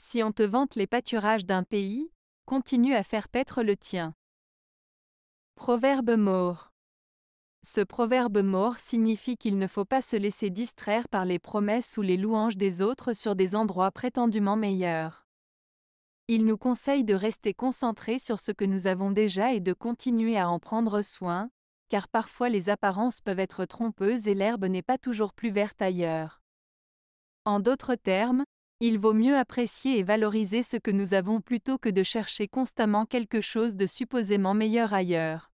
Si on te vante les pâturages d'un pays, continue à faire paître le tien. Proverbe mort. Ce proverbe mort signifie qu'il ne faut pas se laisser distraire par les promesses ou les louanges des autres sur des endroits prétendument meilleurs. Il nous conseille de rester concentrés sur ce que nous avons déjà et de continuer à en prendre soin, car parfois les apparences peuvent être trompeuses et l'herbe n'est pas toujours plus verte ailleurs. En d'autres termes, il vaut mieux apprécier et valoriser ce que nous avons plutôt que de chercher constamment quelque chose de supposément meilleur ailleurs.